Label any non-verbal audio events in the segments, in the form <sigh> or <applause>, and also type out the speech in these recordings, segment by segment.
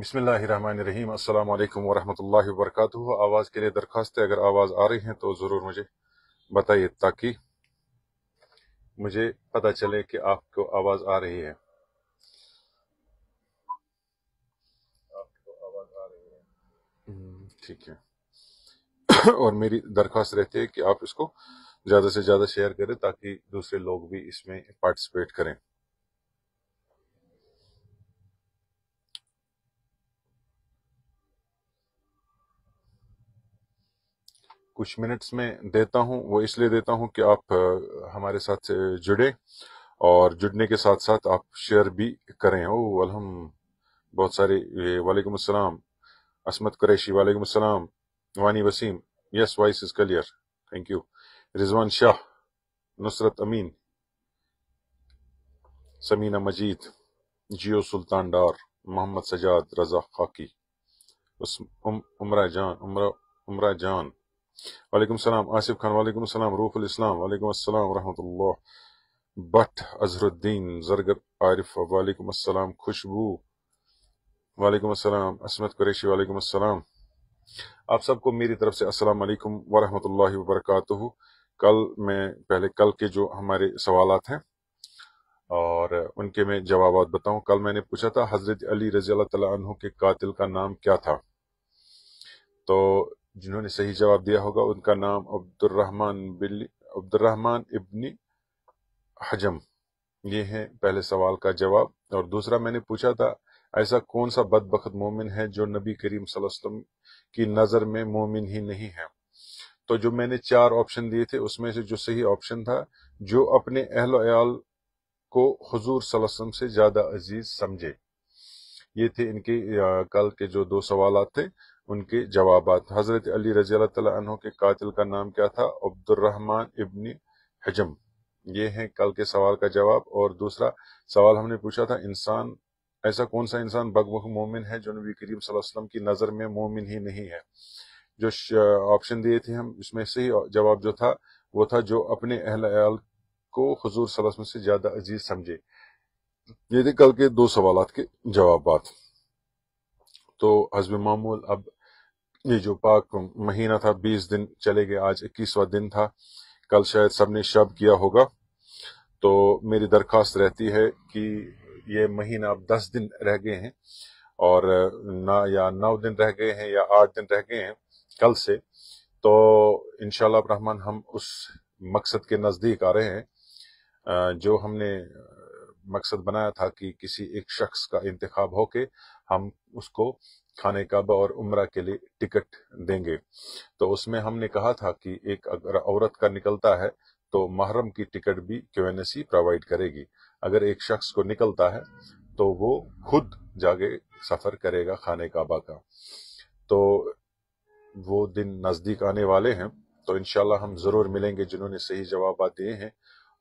बसमीम अल्लाम वरहमल वर्क आवाज़ के लिए दरख्वास्त अगर आवाज़ आ रही है तो ज़रूर मुझे बताइए ताकि मुझे पता चले कि आपको आवाज़ आ रही है हम्म, ठीक है <coughs> और मेरी दरख्वास्त रहती है कि आप इसको ज़्यादा से ज़्यादा शेयर करें ताकि दूसरे लोग भी इसमें पार्टिसिपेट करें कुछ मिनट्स में देता हूं वो इसलिए देता हूं कि आप हमारे साथ जुड़े और जुड़ने के साथ साथ आप शेयर भी करें ओ अलहम बहुत सारे वालेकुम अस्सलाम असमत कुरैशी वालेकुम अस्सलाम Wani Wasim yes voice is clear thank you Rizwan Shah Nusrat Amin Samina Majid जियो सुल्तान डार मोहम्मद सजाद रजा खाकी उम, उम्रा जान उम्रा उम्रा जान वालेकुम सलाम आसिफ खान वालेकुम सलाम रूहुल इस्लाम वालेकुम अस्सलाम रहमतुल्लाह बट अजहरुद्दीन जरगर आरिफ वालेकुम अस्सलाम खुशबू वालेकुम अस्सलाम असमत कुरैशी वालेकुम अस्सलाम आप सबको मेरी तरफ से अस्सलाम वालेकुम वरहमतुल्लाहि बरकातहू कल मैं पहले कल के जो हमारे सवाल हैं और उनके मैं जवाब बताऊं कल मैंने पूछा था हजरत अली रजी अल्लाह के कातिल का नाम क्या था तो जिन्होंने सही जवाब दिया होगा उनका नाम अब्दुलरहमान बिल अब्दुलरहमान इब्नी हजम ये है पहले सवाल का जवाब और दूसरा मैंने पूछा था ऐसा कौन सा बदबख्त मोमिन है जो नबी करीम वसल्लम की नज़र में मोमिन ही नहीं है तो जो मैंने चार ऑप्शन दिए थे उसमें से जो सही ऑप्शन था जो अपने अहल आयाल को हजूर वसल्लम से ज़्यादा अजीज समझे ये थे इनके कल के जो दो सवाल थे उनके जवाब हजरत अली रजी तहों के कातिल का नाम क्या था अब्दुलरहमान इबन हजम ये है कल के सवाल का जवाब और दूसरा सवाल हमने पूछा था इंसान ऐसा कौन सा इंसान बगबग मोमिन है जो नबी करीम वसल्लम की नज़र में मोमिन ही नहीं है जो ऑप्शन दिए थे हम इसमें ही जवाब जो था वो था जो अपने अहल को हजूर वसल्लम से ज़्यादा अजीज समझे ये थे कल के दो सवाल के जवाब तो हजब मामूल अब ये जो पाक महीना था बीस दिन चले गए आज इक्कीसवा दिन था कल शायद सबने शब किया होगा तो मेरी दरख्वास्त रहती है कि ये महीना अब दस दिन रह गए हैं और ना या नौ दिन रह गए हैं या आठ दिन रह गए हैं कल से तो इन रहमान हम उस मकसद के नज़दीक आ रहे हैं जो हमने मकसद बनाया था कि किसी एक शख्स का इंतखब होके हम उसको खाने काबा और उम्र के लिए टिकट देंगे तो उसमें हमने कहा था कि एक अगर औरत का निकलता है तो महरम की टिकट भी एस प्रोवाइड करेगी अगर एक शख्स को निकलता है तो वो खुद जाके सफर करेगा खाने काबा का तो वो दिन नज़दीक आने वाले हैं तो इनशाला हम ज़रूर मिलेंगे जिन्होंने सही जवाब दिए हैं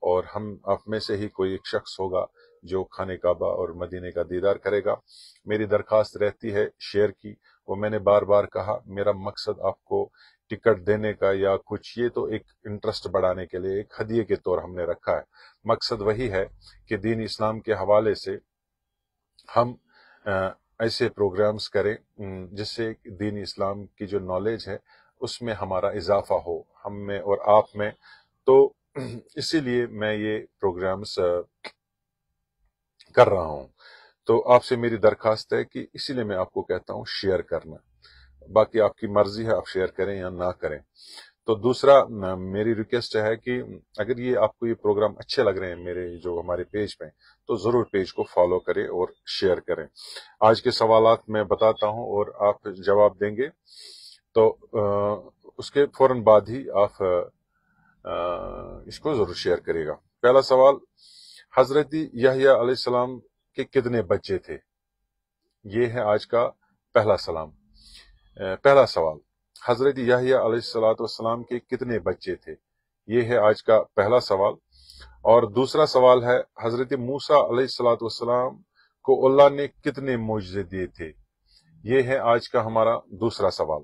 और हम आप में से ही कोई एक शख्स होगा जो खाने काबा और मदीने का दीदार करेगा मेरी दरखास्त रहती है शेयर की वो मैंने बार बार कहा मेरा मकसद आपको टिकट देने का या कुछ ये तो एक इंटरेस्ट बढ़ाने के लिए एक हदिये के तौर हमने रखा है मकसद वही है कि दीन इस्लाम के हवाले से हम ऐसे प्रोग्राम्स करें जिससे दीन इस्लाम की जो नॉलेज है उसमें हमारा इजाफा हो हम में और आप में तो <clears throat> इसीलिए मैं ये प्रोग्राम्स uh, कर रहा हूं तो आपसे मेरी दरखास्त है कि इसीलिए मैं आपको कहता हूं शेयर करना बाकी आपकी मर्जी है आप शेयर करें या ना करें तो दूसरा मेरी रिक्वेस्ट है कि अगर ये आपको ये प्रोग्राम अच्छे लग रहे हैं मेरे जो हमारे पेज पे तो जरूर पेज को फॉलो करें और शेयर करें आज के सवाल मैं बताता हूं और आप जवाब देंगे तो उसके फौरन बाद ही आप इसको जरूर शेयर करेगा पहला सवाल हजरत यहयाम के कितने बच्चे थे ये है आज का पहला सलाम पहला सवाल हजरत यहयाम के कितने बच्चे थे ये है आज का पहला सवाल और दूसरा सवाल है हजरत मूसा सलाम को अल्लाह ने कितने मुआजे दिए थे ये है आज का हमारा दूसरा सवाल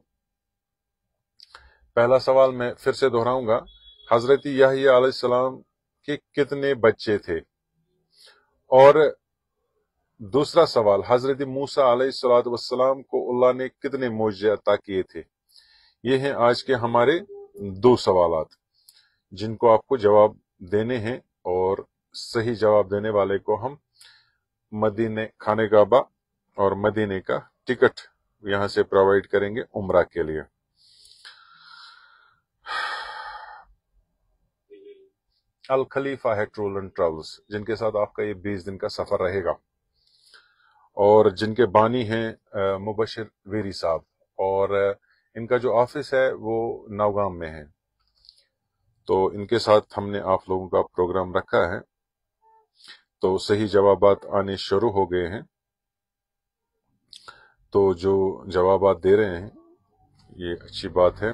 पहला सवाल मैं फिर से दोहराऊंगा हजरत याम के कितने बच्चे थे और दूसरा सवाल हजरत मूसा सलाम को अल्लाह ने कितने मोजे अता किए थे ये हैं आज के हमारे दो सवाल जिनको आपको जवाब देने हैं और सही जवाब देने वाले को हम मदीने खाने काबा और मदीने का टिकट यहां से प्रोवाइड करेंगे उम्र के लिए अल खलीफा है ट्रोल एंड ट्रेवल्स जिनके साथ आपका ये बीस दिन का सफ़र रहेगा और जिनके बानी हैं मुबशर वेरी साहब और इनका जो ऑफिस है वो नागाम में है तो इनके साथ हमने आप लोगों का प्रोग्राम रखा है तो सही जवाब आने शुरू हो गए हैं तो जो जवाब दे रहे हैं ये अच्छी बात है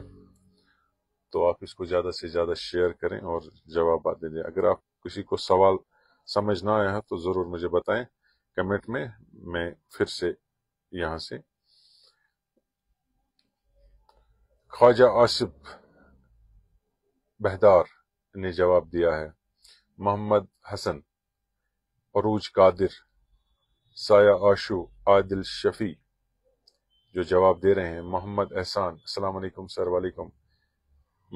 तो आप इसको ज़्यादा से ज़्यादा शेयर करें और जवाब दे दें अगर आप किसी को सवाल समझ ना आया तो ज़रूर मुझे बताएं कमेंट में मैं फिर से यहाँ से ख्वाजा आसिफ बहदार ने जवाब दिया है मोहम्मद हसन अरूज कादिर साया आशू आदिल शफी जो जवाब दे रहे हैं मोहम्मद एहसान अस्सलाम सर वालेकुम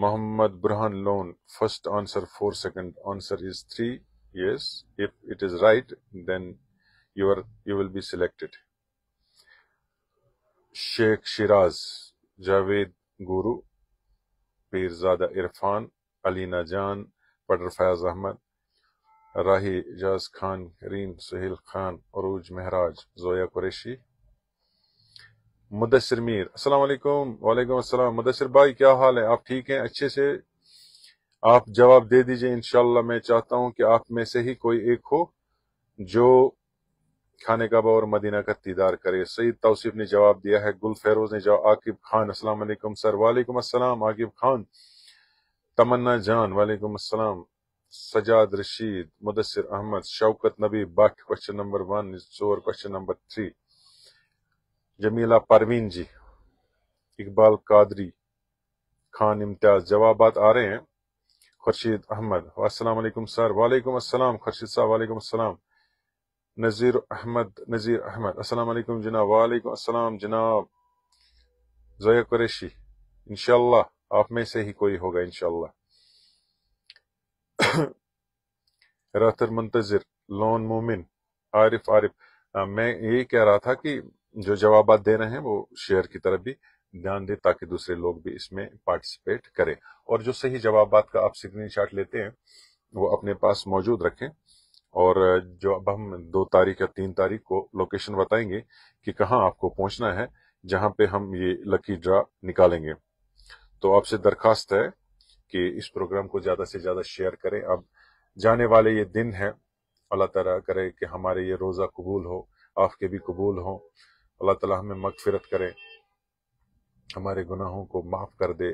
Muhammad Burhan Loan, first answer four second. Answer is three. Yes. If it is right, then you are you will be selected. Sheikh Shiraz, Javed Guru, Pirzada Irfan, Alina Jan, Padr Fayaz Ahmad, Rahi Jaz Khan, Kareem Suhail Khan, Aruj Mehraj, Zoya Qureshi, Mudassar Mir असला वालेकुम अस्सलाम मुदसर भाई क्या हाल है आप ठीक हैं अच्छे से आप जवाब दे दीजिए इनशाला मैं चाहता हूं कि आप में से ही कोई एक हो जो खाने काबा और मदीना का दीदार करे सईद तौसीफ ने जवाब दिया है गुल फेरोज ने जवाब आकिब खान अस्सलाम सर वालेकुम अस्सलाम आकिब खान तमन्ना जान वालेकुम Aslam Sajjad Rashid Mudassar Ahmad Shaukat Nabi Bhat question number one चोर question number three Jamila Parveen ji Iqbal Qadri Khan Imtiyaz जवाब आ रहे हैं खुर्शीद अहमद असलम सर वालेकुम असलम खुर्शीद साहब वालेकुम असलम नज़ीर अहमद नज़ीर अहमद असलम जनाब वालेकुम असलम जनाब जया कुरेशी इनशाला आप में से ही कोई होगा इनशाला <coughs> रातर मुंतजर लोन मोमिन आरिफ आरिफ मैं यही कह रहा था कि जो जवाब दे रहे हैं वो शेयर की तरफ भी ध्यान दें ताकि दूसरे लोग भी इसमें पार्टिसिपेट करें और जो सही जवाब का आप स्क्रीन शॉट लेते हैं वो अपने पास मौजूद रखें और जो अब हम दो तारीख या तीन तारीख को लोकेशन बताएंगे कि कहाँ आपको पहुंचना है जहां पे हम ये लकी ड्रा निकालेंगे तो आपसे दरखास्त है कि इस प्रोग्राम को ज़्यादा से ज़्यादा शेयर करें अब जाने वाले ये दिन है अल्लाह तला करे कि हमारे ये रोज़ा कबूल हो आपके भी कबूल हों अल्लाह ताला हमें मगफिरत करे हमारे गुनाहों को माफ़ कर दे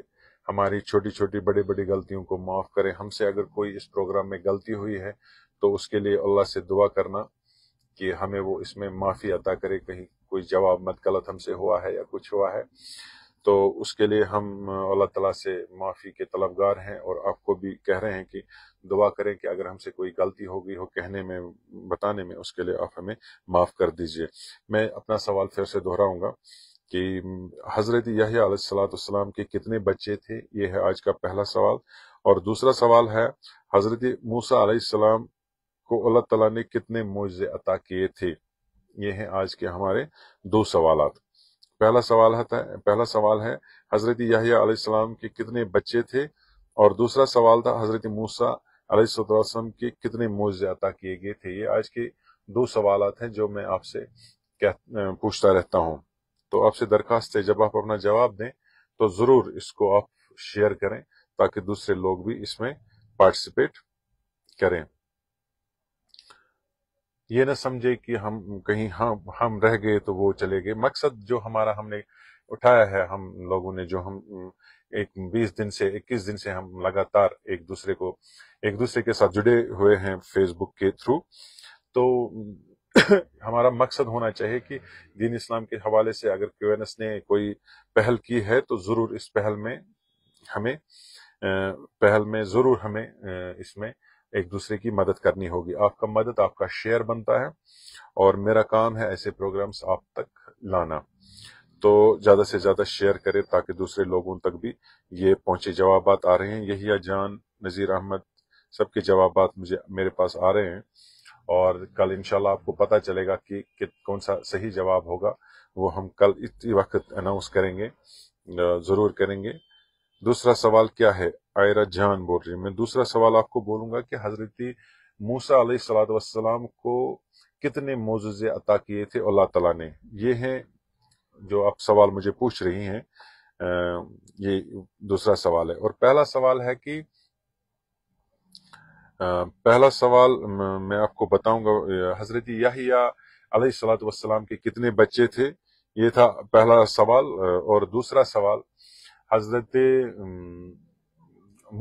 हमारी छोटी छोटी बड़ी बड़ी गलतियों को माफ़ करे हमसे अगर कोई इस प्रोग्राम में गलती हुई है तो उसके लिए अल्लाह से दुआ करना कि हमें वो इसमें माफ़ी अदा करे कहीं कोई जवाब मत गलत हमसे हुआ है या कुछ हुआ है तो उसके लिए हम अल्लाह तला से माफ़ी के तलबगार हैं और आपको भी कह रहे हैं कि दुआ करें कि अगर हमसे कोई गलती हो गई हो कहने में बताने में उसके लिए आप हमें माफ़ कर दीजिए मैं अपना सवाल फिर से दोहराऊंगा कि हम्म, हज़रत यहीसलाम के कितने बच्चे थे ये है आज का पहला सवाल और दूसरा सवाल है हज़रत मूसा आसमाम को अल्लाह तला ने कितने मुआवजे अता किए थे ये हैं आज के हमारे दो सवालत पहला सवाल है पहला सवाल है हजरत याहियाम के कितने बच्चे थे और दूसरा सवाल था हजरत मूसा अलीसम के कितने मोजे अता किए गए थे ये आज के दो सवाल हैं जो मैं आपसे पूछता रहता हूँ तो आपसे दरखास्त है जब आप अपना जवाब दें तो जरूर इसको आप शेयर करें ताकि दूसरे लोग भी इसमें पार्टिसिपेट करें ये ना समझे कि हम कहीं हम हम रह गए तो वो चले गए मकसद जो हमारा हमने उठाया है हम लोगों ने जो हम एक बीस दिन से इक्कीस दिन से हम लगातार एक दूसरे को एक दूसरे के साथ जुड़े हुए हैं फेसबुक के थ्रू तो <coughs> हमारा मकसद होना चाहिए कि दीन इस्लाम के हवाले से अगर क्यूएनएस ने कोई पहल की है तो ज़रूर इस पहल में हमें पहल में ज़रूर हमें इसमें एक दूसरे की मदद करनी होगी आपका मदद आपका शेयर बनता है और मेरा काम है ऐसे प्रोग्राम्स आप तक लाना तो ज़्यादा से ज़्यादा शेयर करें ताकि दूसरे लोगों तक भी ये पहुंचे जवाब आ रहे हैं यही जान नज़ीर अहमद सबके जवाब मुझे मेरे पास आ रहे हैं और कल इनशाला आपको पता चलेगा कि, कि कौन सा सही जवाब होगा वो हम कल इसी वक्त अनाउंस करेंगे ज़रूर करेंगे दूसरा सवाल क्या है आयरा जान बोल रही है मैं दूसरा सवाल आपको बोलूंगा कि हजरत मूसा सलाम को कितने मोजे अता किए थे अल्लाह तला ने ये है जो आप सवाल मुझे पूछ रही हैं ये दूसरा सवाल है और पहला सवाल है कि पहला सवाल मैं आपको बताऊंगा हजरत याहिया सलाम के कितने बच्चे थे ये था पहला सवाल और दूसरा सवाल हजरत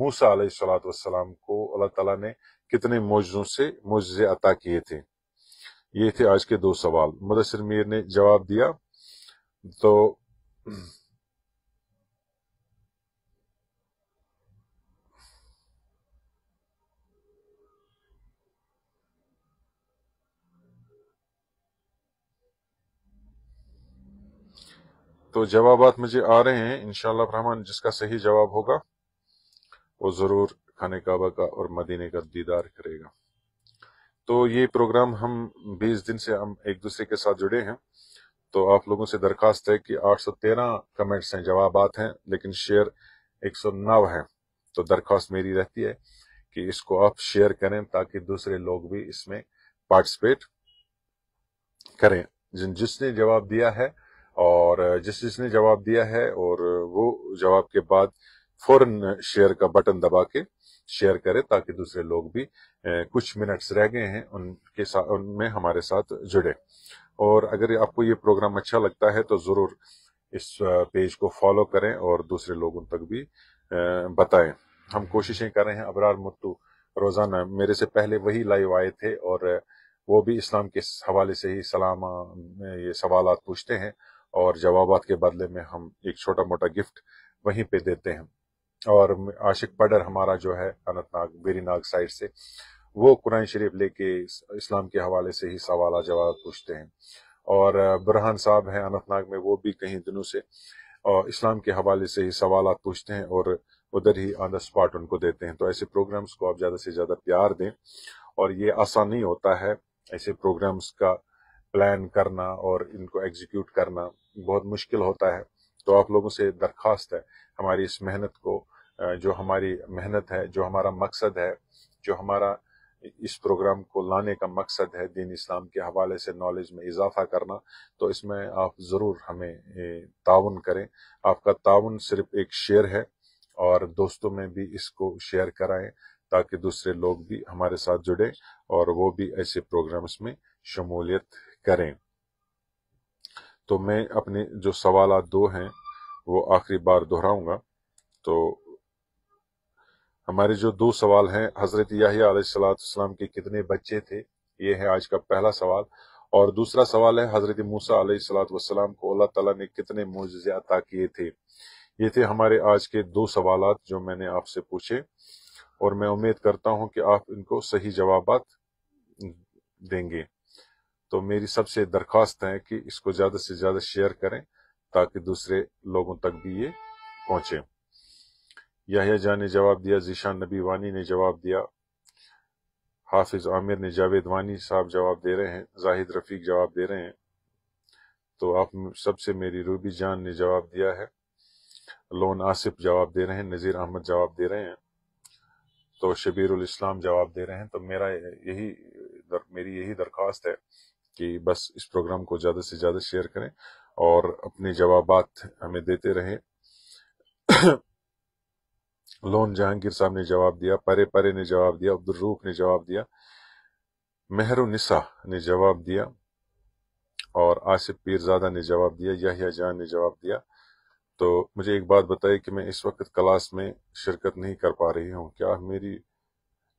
मूसा सलाम को अल्लाह ताला ने कितने मौजों से मौजे अता किए थे ये थे आज के दो सवाल मुदसर मीर ने जवाब दिया तो तो जवाब मुझे आ रहे हैं इनशाला रहमान जिसका सही जवाब होगा वो जरूर खाने काबा का और मदीने का दीदार करेगा तो ये प्रोग्राम हम 20 दिन से हम एक दूसरे के साथ जुड़े हैं तो आप लोगों से दरखास्त है कि 813 कमेंट्स हैं जवाब हैं लेकिन शेयर 109 है तो दरखास्त मेरी रहती है कि इसको आप शेयर करें ताकि दूसरे लोग भी इसमें पार्टिसिपेट करें जिन जिसने जवाब दिया है और जिस जिसने जवाब दिया है और वो जवाब के बाद फौरन शेयर का बटन दबा के शेयर करें ताकि दूसरे लोग भी कुछ मिनट्स रह गए हैं उनके साथ उनमें हमारे साथ जुड़े और अगर आपको ये प्रोग्राम अच्छा लगता है तो जरूर इस पेज को फॉलो करें और दूसरे लोगों तक भी बताएं हम कोशिशें कर रहे हैं अबरार मुट्टू रोजाना मेरे से पहले वही लाइव आए थे और वो भी इस्लाम के हवाले से ही सलामा ये सवाल पूछते हैं और जवाब के बदले में हम एक छोटा मोटा गिफ्ट वहीं पे देते हैं और आशिक पडर हमारा जो है अनंतनाग बेरीनाग साइड से वो कुरान शरीफ लेके इस्लाम के हवाले से ही सवाल जवाब पूछते हैं और बुरहान साहब हैं अनंतनाग में वो भी कहीं दिनों से और इस्लाम के हवाले से ही सवाल पूछते हैं और उधर ही ऑन द स्पॉट उनको देते हैं तो ऐसे प्रोग्राम्स को आप ज़्यादा से ज़्यादा प्यार दें और ये आसान नहीं होता है ऐसे प्रोग्राम्स का प्लान करना और इनको एग्जीक्यूट करना बहुत मुश्किल होता है तो आप लोगों से दरख्वास्त है हमारी इस मेहनत को जो हमारी मेहनत है जो हमारा मकसद है जो हमारा इस प्रोग्राम को लाने का मकसद है दीन इस्लाम के हवाले से नॉलेज में इजाफा करना तो इसमें आप ज़रूर हमें ताउन करें आपका ताउन सिर्फ एक शेयर है और दोस्तों में भी इसको शेयर कराएं ताकि दूसरे लोग भी हमारे साथ जुड़े और वो भी ऐसे प्रोग्राम्स में शमूलियत करें तो मैं अपने जो सवाल दो हैं वो आखिरी बार दोहराऊंगा तो हमारे जो दो सवाल हैं हजरत याम के कितने बच्चे थे ये है आज का पहला सवाल और दूसरा सवाल है हजरत मूसा सलाम को अल्लाह तला ने कितने मोजे अता किए थे ये थे हमारे आज के दो सवाल जो मैंने आपसे पूछे और मैं उम्मीद करता हूं कि आप इनको सही जवाब देंगे तो मेरी सबसे दरख्वास्त है कि इसको ज्यादा से ज्यादा शेयर करें ताकि दूसरे लोगों तक भी ये पहुंचे यहा जहा ने जवाब दिया जीशान नबी वानी ने जवाब दिया हाफिज आमिर ने जावेद वानी साहब जवाब दे रहे हैं जाहिद रफीक जवाब दे रहे हैं तो आप सबसे मेरी रूबी जान ने जवाब दिया है लोन आसिफ जवाब दे रहे हैं नज़ीर अहमद जवाब दे रहे हैं तो शबीर उल इस्लाम जवाब दे रहे हैं तो मेरा यही दर, मेरी यही दरखास्त है कि बस इस प्रोग्राम को ज़्यादा से ज़्यादा शेयर करें और अपने जवाब हमें देते रहें <coughs> लोन जहांगीर साहब ने जवाब दिया परे परे ने जवाब दिया अब्दुल रूफ ने जवाब दिया मेहरुनिसा ने जवाब दिया और आसिफ पीरजादा ने जवाब दिया याहिया जान ने जवाब दिया तो मुझे एक बात बताइए कि मैं इस वक्त क्लास में शिरकत नहीं कर पा रही हूँ क्या मेरी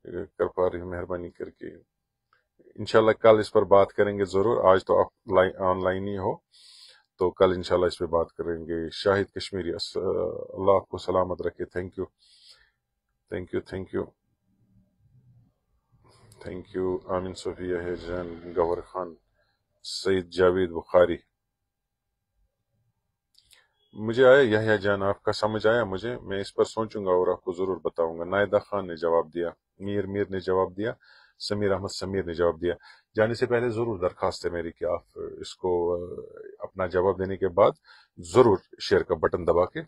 कर पा रही हूँ मेहरबानी करके इनशाला कल इस पर बात करेंगे ज़रूर आज तो ऑनलाइन ही हो तो कल इनशाला इस पर बात करेंगे शाहिद कश्मीरी अल्लाह आपको सलामत रखे thank you thank you thank you thank you आमिन सफ़िया है जैन गवर खान सईद जावेद बुखारी मुझे आया यह जान आपका समझ आया मुझे मैं इस पर सोचूंगा और आपको ज़रूर बताऊंगा नायदा खान ने जवाब दिया मीर मीर ने जवाब दिया समीर अहमद समीर ने जवाब दिया जाने से पहले ज़रूर दरखास्त है मेरी कि आप इसको अपना जवाब देने के बाद ज़रूर शेयर का बटन दबा के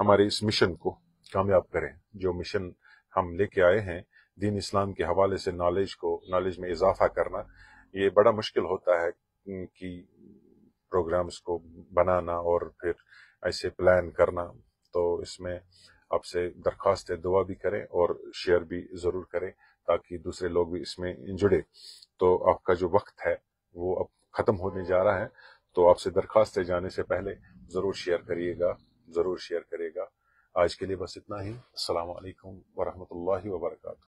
हमारे इस मिशन को कामयाब करें जो मिशन हम लेके आए हैं दीन इस्लाम के हवाले से नॉलेज को नॉलेज में इजाफा करना ये बड़ा मुश्किल होता है कि प्रोग्राम्स को बनाना और फिर ऐसे प्लान करना तो इसमें आपसे दरख्वास्त दुआ भी करें और शेयर भी ज़रूर करें ताकि दूसरे लोग भी इसमें जुड़े तो आपका जो वक्त है वो अब ख़त्म होने जा रहा है तो आपसे दरखास्त है जाने से पहले ज़रूर शेयर करिएगा ज़रूर शेयर करेगा आज के लिए बस इतना ही असल वरहमल वर्का